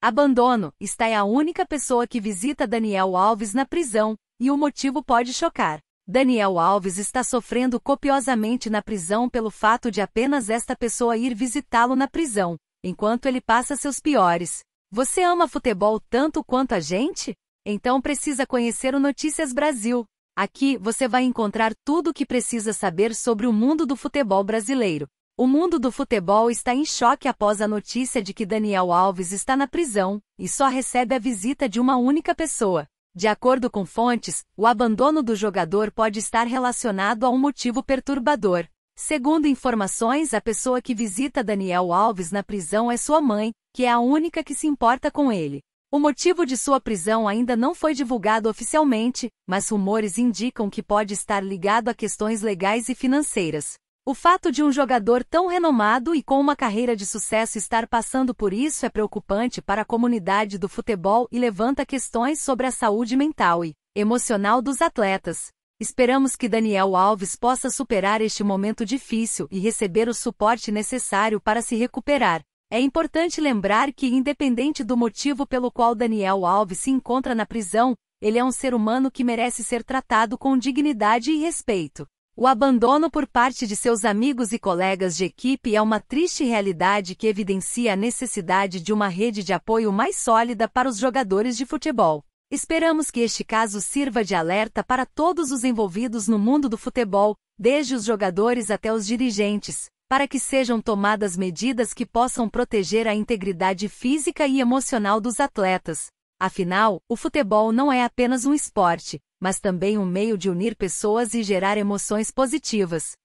Abandono, está é a única pessoa que visita Daniel Alves na prisão, e o motivo pode chocar. Daniel Alves está sofrendo copiosamente na prisão pelo fato de apenas esta pessoa ir visitá-lo na prisão, enquanto ele passa seus piores. Você ama futebol tanto quanto a gente? Então precisa conhecer o Notícias Brasil. Aqui você vai encontrar tudo o que precisa saber sobre o mundo do futebol brasileiro, o mundo do futebol está em choque após a notícia de que Daniel Alves está na prisão e só recebe a visita de uma única pessoa. De acordo com fontes, o abandono do jogador pode estar relacionado a um motivo perturbador. Segundo informações, a pessoa que visita Daniel Alves na prisão é sua mãe, que é a única que se importa com ele. O motivo de sua prisão ainda não foi divulgado oficialmente, mas rumores indicam que pode estar ligado a questões legais e financeiras. O fato de um jogador tão renomado e com uma carreira de sucesso estar passando por isso é preocupante para a comunidade do futebol e levanta questões sobre a saúde mental e emocional dos atletas. Esperamos que Daniel Alves possa superar este momento difícil e receber o suporte necessário para se recuperar. É importante lembrar que, independente do motivo pelo qual Daniel Alves se encontra na prisão, ele é um ser humano que merece ser tratado com dignidade e respeito. O abandono por parte de seus amigos e colegas de equipe é uma triste realidade que evidencia a necessidade de uma rede de apoio mais sólida para os jogadores de futebol. Esperamos que este caso sirva de alerta para todos os envolvidos no mundo do futebol, desde os jogadores até os dirigentes, para que sejam tomadas medidas que possam proteger a integridade física e emocional dos atletas, Afinal, o futebol não é apenas um esporte, mas também um meio de unir pessoas e gerar emoções positivas,